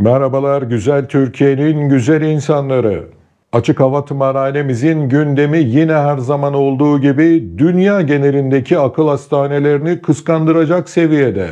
Merhabalar güzel Türkiye'nin güzel insanları. Açık hava tımarhanemizin gündemi yine her zaman olduğu gibi dünya genelindeki akıl hastanelerini kıskandıracak seviyede.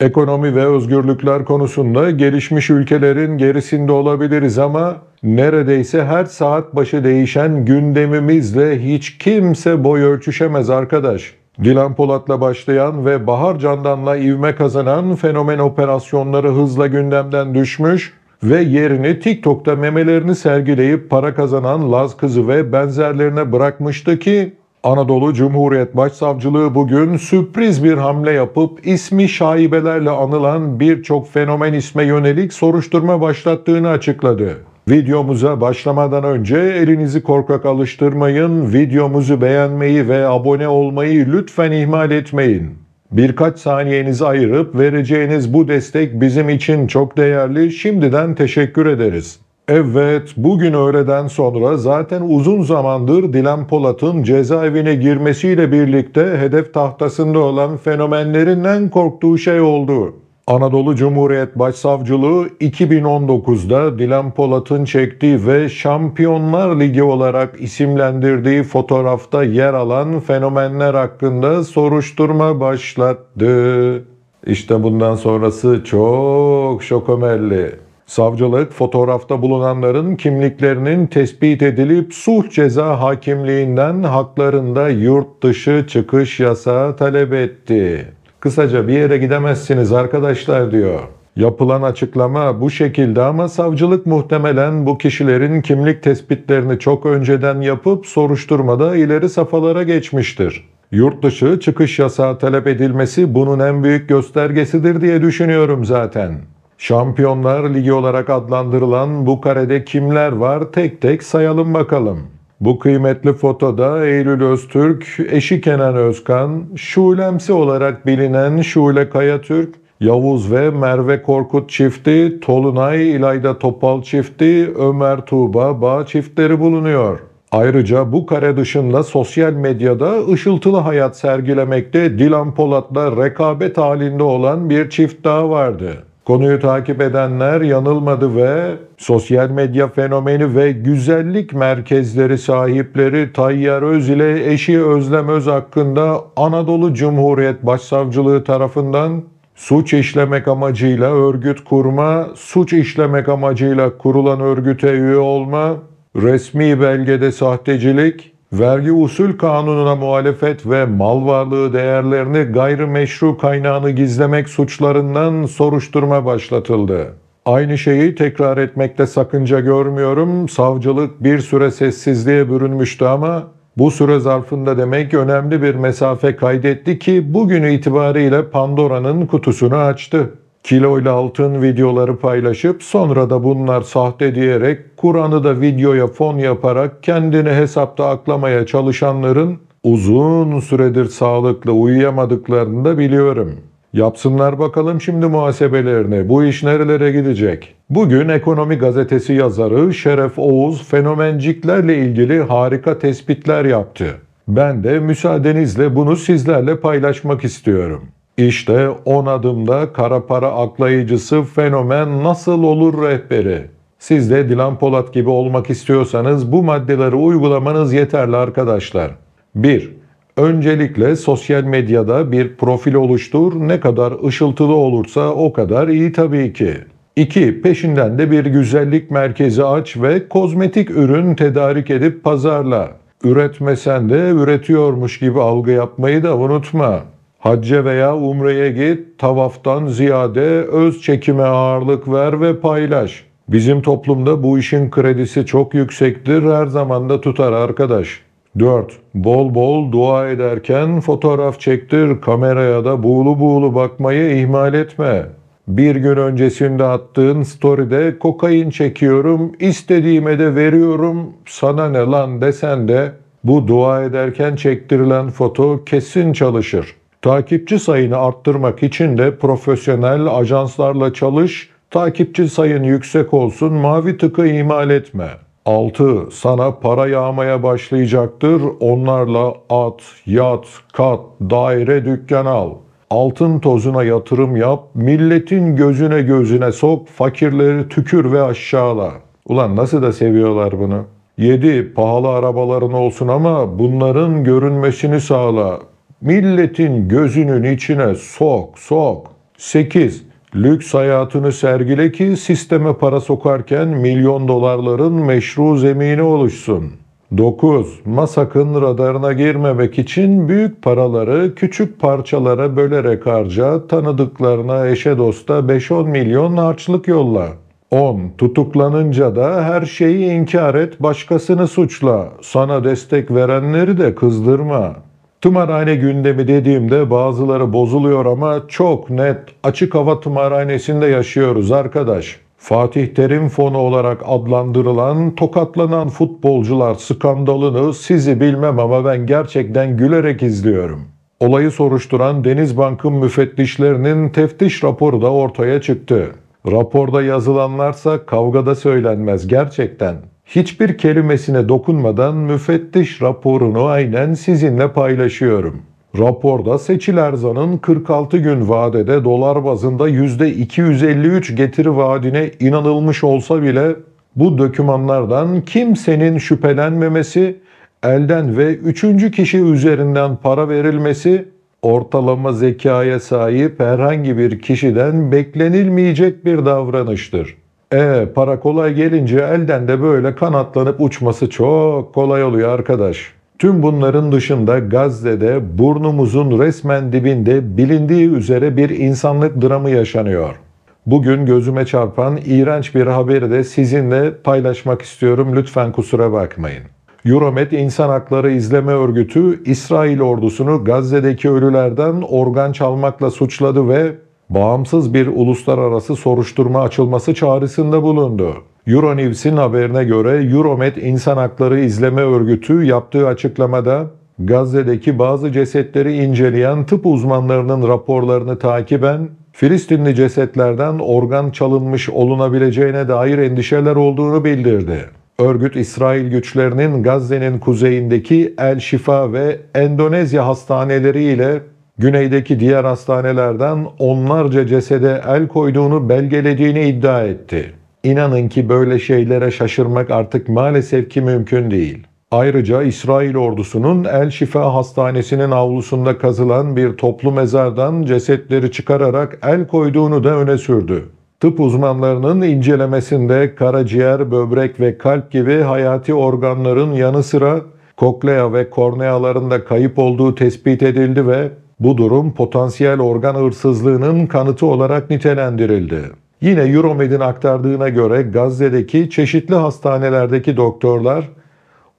Ekonomi ve özgürlükler konusunda gelişmiş ülkelerin gerisinde olabiliriz ama neredeyse her saat başı değişen gündemimizle hiç kimse boy ölçüşemez arkadaş. Dilan Polat'la başlayan ve Bahar Candan'la ivme kazanan fenomen operasyonları hızla gündemden düşmüş ve yerini TikTok'ta memelerini sergileyip para kazanan Laz kızı ve benzerlerine bırakmıştı ki Anadolu Cumhuriyet Başsavcılığı bugün sürpriz bir hamle yapıp ismi şaibelerle anılan birçok fenomen isme yönelik soruşturma başlattığını açıkladı. Videomuza başlamadan önce elinizi korkak alıştırmayın, videomuzu beğenmeyi ve abone olmayı lütfen ihmal etmeyin. Birkaç saniyenizi ayırıp vereceğiniz bu destek bizim için çok değerli. Şimdiden teşekkür ederiz. Evet, bugün öğleden sonra zaten uzun zamandır Dilan Polat'ın cezaevine girmesiyle birlikte hedef tahtasında olan fenomenlerinden korktuğu şey oldu. Anadolu Cumhuriyet Başsavcılığı 2019'da Dilan Polat'ın çektiği ve Şampiyonlar Ligi olarak isimlendirdiği fotoğrafta yer alan fenomenler hakkında soruşturma başlattı. İşte bundan sonrası çok şokomelli. Savcılık fotoğrafta bulunanların kimliklerinin tespit edilip suç ceza hakimliğinden haklarında yurt dışı çıkış yasağı talep etti. Kısaca bir yere gidemezsiniz arkadaşlar diyor. Yapılan açıklama bu şekilde ama savcılık muhtemelen bu kişilerin kimlik tespitlerini çok önceden yapıp soruşturmada ileri safhalara geçmiştir. Yurt dışı çıkış yasağı talep edilmesi bunun en büyük göstergesidir diye düşünüyorum zaten. Şampiyonlar Ligi olarak adlandırılan bu karede kimler var tek tek sayalım bakalım. Bu kıymetli fotoda Eylül Öztürk, eşi Kenan Özkan, Şulemsi olarak bilinen Şule Kayatürk, Yavuz ve Merve Korkut çifti, Tolunay İlayda Topal çifti, Ömer Tuğba Bağ çiftleri bulunuyor. Ayrıca bu kare dışında sosyal medyada ışıltılı hayat sergilemekte Dilan Polat'la rekabet halinde olan bir çift daha vardı. Konuyu takip edenler yanılmadı ve sosyal medya fenomeni ve güzellik merkezleri sahipleri Tayyar Öz ile eşi Özlem Öz hakkında Anadolu Cumhuriyet Başsavcılığı tarafından suç işlemek amacıyla örgüt kurma, suç işlemek amacıyla kurulan örgüte üye olma, resmi belgede sahtecilik, vergi usul kanununa muhalefet ve mal varlığı değerlerini gayrimeşru kaynağını gizlemek suçlarından soruşturma başlatıldı. Aynı şeyi tekrar etmekte sakınca görmüyorum. Savcılık bir süre sessizliğe bürünmüştü ama bu süre zarfında demek önemli bir mesafe kaydetti ki bugün itibariyle Pandora'nın kutusunu açtı. Kilo ile altın videoları paylaşıp sonra da bunlar sahte diyerek Kur'an'ı da videoya fon yaparak kendini hesapta aklamaya çalışanların uzun süredir sağlıklı uyuyamadıklarını da biliyorum. Yapsınlar bakalım şimdi muhasebelerini. Bu iş nerelere gidecek? Bugün Ekonomi Gazetesi yazarı Şeref Oğuz fenomenciklerle ilgili harika tespitler yaptı. Ben de müsaadenizle bunu sizlerle paylaşmak istiyorum. İşte on adımda kara para aklayıcısı fenomen nasıl olur rehberi. Siz de Dilan Polat gibi olmak istiyorsanız bu maddeleri uygulamanız yeterli arkadaşlar. 1. Öncelikle sosyal medyada bir profil oluştur. Ne kadar ışıltılı olursa o kadar iyi tabii ki. 2. Peşinden de bir güzellik merkezi aç ve kozmetik ürün tedarik edip pazarla. Üretmesen de üretiyormuş gibi algı yapmayı da unutma. Hacca veya umreye git, tavaftan ziyade öz çekime ağırlık ver ve paylaş. Bizim toplumda bu işin kredisi çok yüksektir, her zaman da tutar arkadaş. 4. Bol bol dua ederken fotoğraf çektir, kameraya da buğulu buğulu bakmayı ihmal etme. Bir gün öncesinde attığın story'de kokain çekiyorum, istediğime de veriyorum, sana ne lan desen de bu dua ederken çektirilen foto kesin çalışır. Takipçi sayını arttırmak için de profesyonel ajanslarla çalış, takipçi sayın yüksek olsun, mavi tıkı imal etme. 6. Sana para yağmaya başlayacaktır. Onlarla at, yat, kat, daire, dükkan al. Altın tozuna yatırım yap, milletin gözüne gözüne sok, fakirleri tükür ve aşağıla. Ulan nasıl da seviyorlar bunu. 7. Pahalı arabaların olsun ama bunların görünmesini sağla. Milletin gözünün içine sok sok. 8. Lüks hayatını sergile ki sisteme para sokarken milyon dolarların meşru zemini oluşsun. 9. Masak'ın radarına girmemek için büyük paraları küçük parçalara bölerek harca, tanıdıklarına eşe dosta 5-10 milyon harçlık yolla. 10. Tutuklanınca da her şeyi inkar et, başkasını suçla. Sana destek verenleri de kızdırma. Tımarhane gündemi dediğimde bazıları bozuluyor ama çok net açık hava tımarhanesinde yaşıyoruz arkadaş. Fatih Terim fonu olarak adlandırılan tokatlanan futbolcular skandalını sizi bilmem ama ben gerçekten gülerek izliyorum. Olayı soruşturan Deniz Bank'ın müfettişlerinin teftiş raporu da ortaya çıktı. Raporda yazılanlarsa kavgada söylenmez gerçekten hiçbir kelimesine dokunmadan müfettiş raporunu aynen sizinle paylaşıyorum. Raporda Seçil Erzan'ın 46 gün vadede dolar bazında %253 getiri vaadine inanılmış olsa bile bu dokümanlardan kimsenin şüphelenmemesi, elden ve üçüncü kişi üzerinden para verilmesi ortalama zekaya sahip herhangi bir kişiden beklenilmeyecek bir davranıştır. E para kolay gelince elden de böyle kanatlanıp uçması çok kolay oluyor arkadaş. Tüm bunların dışında Gazze'de burnumuzun resmen dibinde bilindiği üzere bir insanlık dramı yaşanıyor. Bugün gözüme çarpan iğrenç bir haberi de sizinle paylaşmak istiyorum. Lütfen kusura bakmayın. Euromed İnsan Hakları İzleme Örgütü İsrail ordusunu Gazze'deki ölülerden organ çalmakla suçladı ve bağımsız bir uluslararası soruşturma açılması çağrısında bulundu. Euronews'in haberine göre Euromed İnsan Hakları İzleme Örgütü yaptığı açıklamada Gazze'deki bazı cesetleri inceleyen tıp uzmanlarının raporlarını takiben Filistinli cesetlerden organ çalınmış olunabileceğine dair endişeler olduğunu bildirdi. Örgüt İsrail güçlerinin Gazze'nin kuzeyindeki El Şifa ve Endonezya hastaneleriyle güneydeki diğer hastanelerden onlarca cesede el koyduğunu belgelediğini iddia etti. İnanın ki böyle şeylere şaşırmak artık maalesef ki mümkün değil. Ayrıca İsrail ordusunun El Şifa Hastanesi'nin avlusunda kazılan bir toplu mezardan cesetleri çıkararak el koyduğunu da öne sürdü. Tıp uzmanlarının incelemesinde karaciğer, böbrek ve kalp gibi hayati organların yanı sıra koklea ve kornealarında kayıp olduğu tespit edildi ve bu durum potansiyel organ hırsızlığının kanıtı olarak nitelendirildi. Yine Euromed'in aktardığına göre Gazze'deki çeşitli hastanelerdeki doktorlar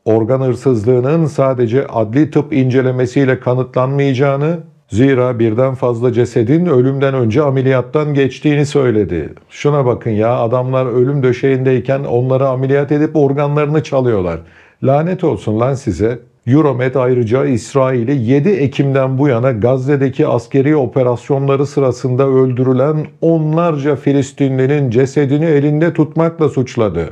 organ hırsızlığının sadece adli tıp incelemesiyle kanıtlanmayacağını, zira birden fazla cesedin ölümden önce ameliyattan geçtiğini söyledi. Şuna bakın ya adamlar ölüm döşeğindeyken onları ameliyat edip organlarını çalıyorlar. Lanet olsun lan size. Euromed ayrıca İsrail'i 7 Ekim'den bu yana Gazze'deki askeri operasyonları sırasında öldürülen onlarca Filistinlinin cesedini elinde tutmakla suçladı.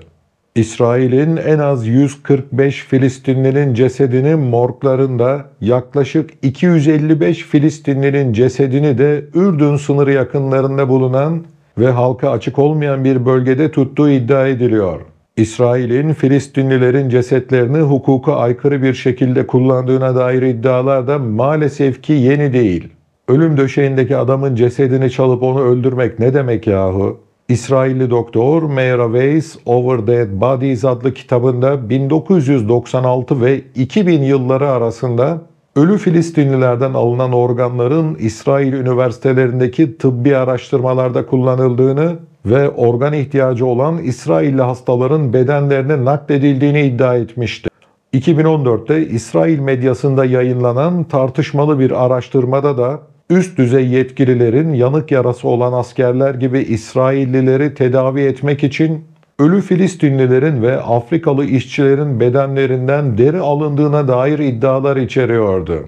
İsrail'in en az 145 Filistinlinin cesedini morglarında, yaklaşık 255 Filistinlinin cesedini de Ürdün sınırı yakınlarında bulunan ve halka açık olmayan bir bölgede tuttuğu iddia ediliyor. İsrail'in Filistinlilerin cesetlerini hukuka aykırı bir şekilde kullandığına dair iddialar da maalesef ki yeni değil. Ölüm döşeğindeki adamın cesedini çalıp onu öldürmek ne demek yahu? İsrailli doktor Meira Weiss Over Dead Bodies adlı kitabında 1996 ve 2000 yılları arasında ölü Filistinlilerden alınan organların İsrail üniversitelerindeki tıbbi araştırmalarda kullanıldığını ve organ ihtiyacı olan İsrailli hastaların bedenlerine nakledildiğini iddia etmişti. 2014'te İsrail medyasında yayınlanan tartışmalı bir araştırmada da üst düzey yetkililerin yanık yarası olan askerler gibi İsraillileri tedavi etmek için ölü Filistinlilerin ve Afrikalı işçilerin bedenlerinden deri alındığına dair iddialar içeriyordu.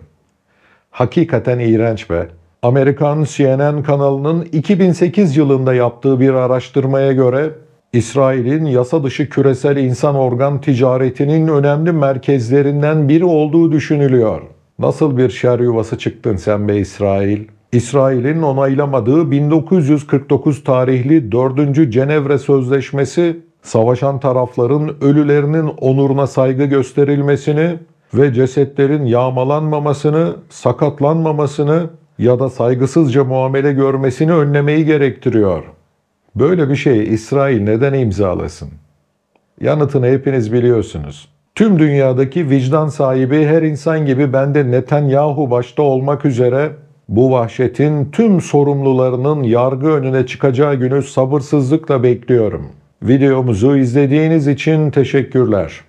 Hakikaten iğrenç be. Amerikan CNN kanalının 2008 yılında yaptığı bir araştırmaya göre İsrail'in yasa dışı küresel insan organ ticaretinin önemli merkezlerinden biri olduğu düşünülüyor. Nasıl bir şer yuvası çıktın sen be İsrail? İsrail'in onaylamadığı 1949 tarihli 4. Cenevre Sözleşmesi, savaşan tarafların ölülerinin onuruna saygı gösterilmesini ve cesetlerin yağmalanmamasını, sakatlanmamasını ya da saygısızca muamele görmesini önlemeyi gerektiriyor. Böyle bir şeyi İsrail neden imzalasın? Yanıtını hepiniz biliyorsunuz. Tüm dünyadaki vicdan sahibi her insan gibi bende de Netanyahu başta olmak üzere bu vahşetin tüm sorumlularının yargı önüne çıkacağı günü sabırsızlıkla bekliyorum. Videomuzu izlediğiniz için teşekkürler.